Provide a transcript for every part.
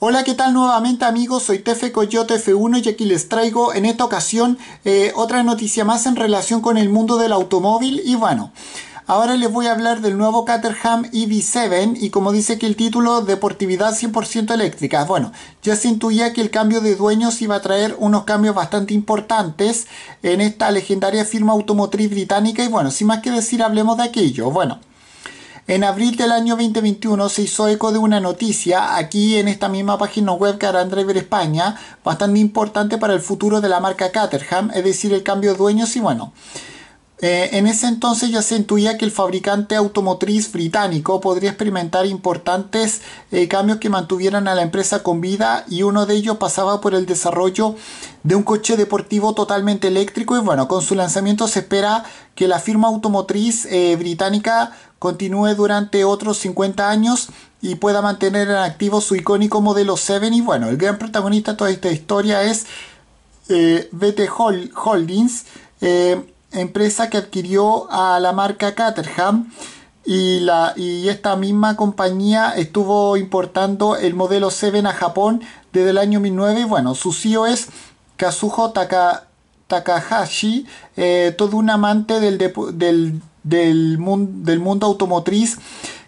Hola, ¿qué tal nuevamente amigos? Soy Tefe Coyote F1 y aquí les traigo en esta ocasión eh, otra noticia más en relación con el mundo del automóvil y bueno. Ahora les voy a hablar del nuevo Caterham e EV7 y como dice que el título Deportividad 100% eléctrica. Bueno, ya se intuía que el cambio de dueños iba a traer unos cambios bastante importantes en esta legendaria firma automotriz británica y bueno, sin más que decir hablemos de aquello. Bueno, en abril del año 2021 se hizo eco de una noticia aquí en esta misma página web que Driver España, bastante importante para el futuro de la marca Caterham, es decir, el cambio de dueños y bueno. Eh, en ese entonces ya se intuía que el fabricante automotriz británico podría experimentar importantes eh, cambios que mantuvieran a la empresa con vida y uno de ellos pasaba por el desarrollo de un coche deportivo totalmente eléctrico y bueno, con su lanzamiento se espera que la firma automotriz eh, británica continúe durante otros 50 años y pueda mantener en activo su icónico modelo 7. Y bueno, el gran protagonista de toda esta historia es eh, BT Holdings, eh, empresa que adquirió a la marca Caterham. Y, la, y esta misma compañía estuvo importando el modelo 7 a Japón desde el año 2009. Bueno, su CEO es Kazuho Takahashi, eh, todo un amante del, del del, del mundo automotriz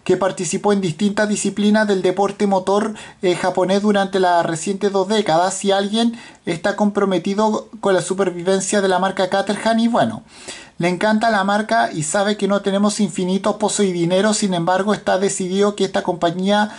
que participó en distintas disciplinas del deporte motor eh, japonés durante las recientes dos décadas. Si alguien está comprometido con la supervivencia de la marca Caterham y bueno, le encanta la marca y sabe que no tenemos infinitos pozos y dinero, sin embargo está decidido que esta compañía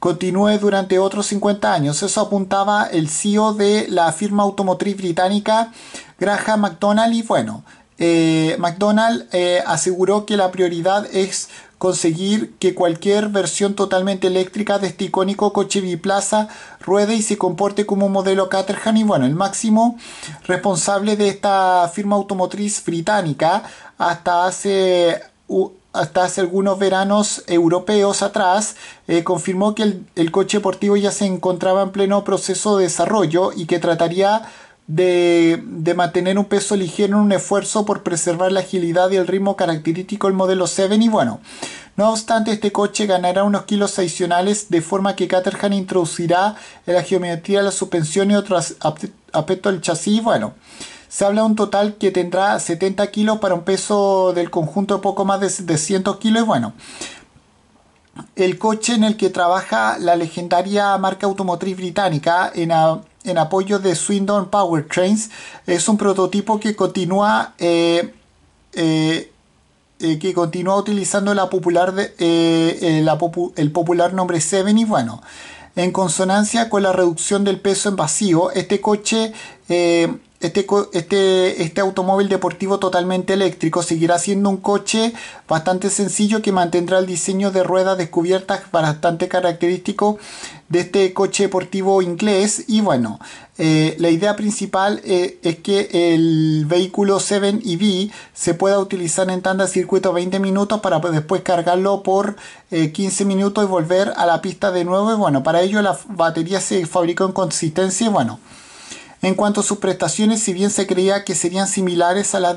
continúe durante otros 50 años. Eso apuntaba el CEO de la firma automotriz británica Graham McDonald y bueno, eh, McDonald eh, aseguró que la prioridad es conseguir que cualquier versión totalmente eléctrica de este icónico coche biplaza ruede y se comporte como un modelo Caterham. Y bueno, el máximo responsable de esta firma automotriz británica hasta hace... hasta hace algunos veranos europeos atrás, eh, confirmó que el, el coche deportivo ya se encontraba en pleno proceso de desarrollo y que trataría de, mantener un peso ligero en un esfuerzo por preservar la agilidad y el ritmo característico del modelo 7 y bueno, no obstante este coche ganará unos kilos adicionales de forma que Caterham introducirá en la geometría la suspensión y otros aspectos del chasis bueno, se habla de un total que tendrá 70 kilos para un peso del conjunto poco más de 100 kilos y bueno, el coche en el que trabaja la legendaria marca automotriz británica en, a, en apoyo de Swindon Powertrains. Es un prototipo que continúa, eh, eh, eh, que continúa utilizando la popular el popular nombre Seven y bueno, en consonancia con la reducción del peso en vacío, este coche... Eh, este, este, este, automóvil deportivo totalmente eléctrico seguirá siendo un coche bastante sencillo que mantendrá el diseño de ruedas descubiertas bastante característico de este coche deportivo inglés y bueno eh, la idea principal eh, es que el vehículo 7 EV se pueda utilizar en tanda circuito 20 minutos para después cargarlo por 15 eh, minutos y volver a la pista de nuevo y bueno para ello la batería se fabricó en consistencia y bueno en cuanto a sus prestaciones, si bien se creía que serían similares a las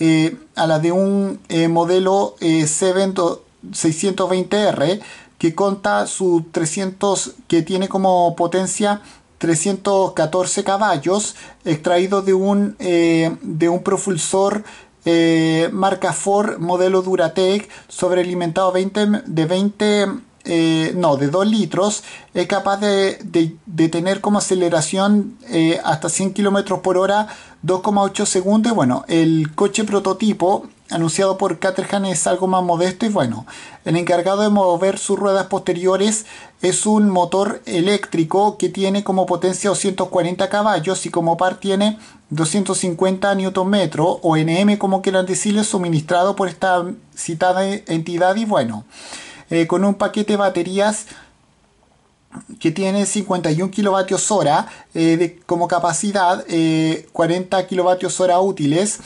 eh, la de un eh, modelo eh, r que conta 300, que tiene como potencia 314 caballos, extraído de un, eh, de un propulsor marca Ford modelo Duratec, sobrealimentado de 20 eh, no, de 2 litros, es capaz de, tener como aceleración eh, hasta 100 km por hora 2,8 segundos. bueno, el coche prototipo anunciado por Caterham es algo más modesto y bueno, el encargado de mover sus ruedas posteriores es un motor eléctrico que tiene como potencia 240 caballos y como par tiene 250 Nm o NM como quieran decirlo suministrado por esta citada entidad y bueno. Eh, con un paquete de baterías que tiene 51 kilovatios hora eh, como capacidad, 40 eh, kilovatios hora útiles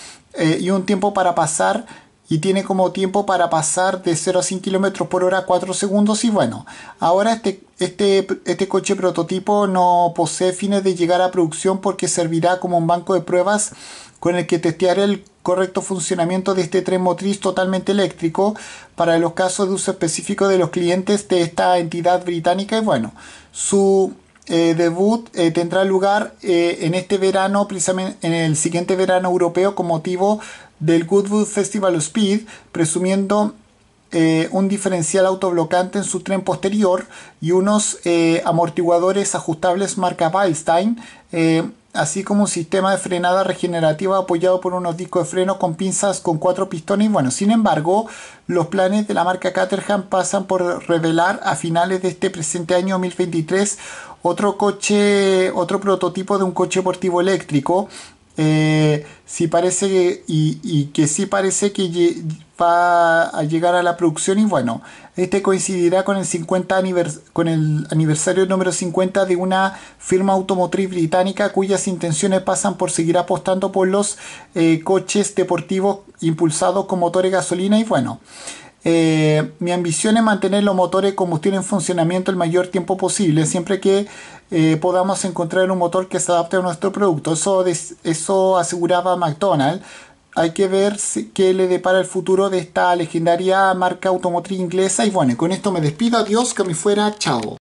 y un tiempo para pasar y tiene como tiempo para pasar de 0 a 100 km por hora 4 segundos y bueno, ahora este, este, este coche prototipo no posee fines de llegar a producción porque servirá como un banco de pruebas con el que testear el correcto funcionamiento de este tren motriz totalmente eléctrico para los casos de uso específico de los clientes de esta entidad británica y bueno, su eh, debut eh, tendrá lugar eh, en este verano, precisamente en el siguiente verano europeo con motivo del Goodwood Festival of Speed, presumiendo eh, un diferencial autoblocante en su tren posterior y unos eh, amortiguadores ajustables marca Bilstein, eh, así como un sistema de frenada regenerativa apoyado por unos discos de freno con pinzas con cuatro pistones. Bueno, sin embargo, los planes de la marca Caterham pasan por revelar a finales de este presente año 2023 otro coche, otro prototipo de un coche deportivo eléctrico eh, parece y, que sí parece que va a llegar a la producción y bueno, este coincidirá con el, 50 aniversario número 50 de una firma automotriz británica cuyas intenciones pasan por seguir apostando por los eh, coches deportivos impulsados con motores gasolina y bueno. Eh, mi ambición es mantener los motores combustible en funcionamiento el mayor tiempo posible, siempre que eh, podamos encontrar un motor que se adapte a nuestro producto. Eso, aseguraba McDonald's. Hay que ver qué le depara el futuro de esta legendaria marca automotriz inglesa. Y bueno, con esto me despido. Adiós, que me fuera. Chao.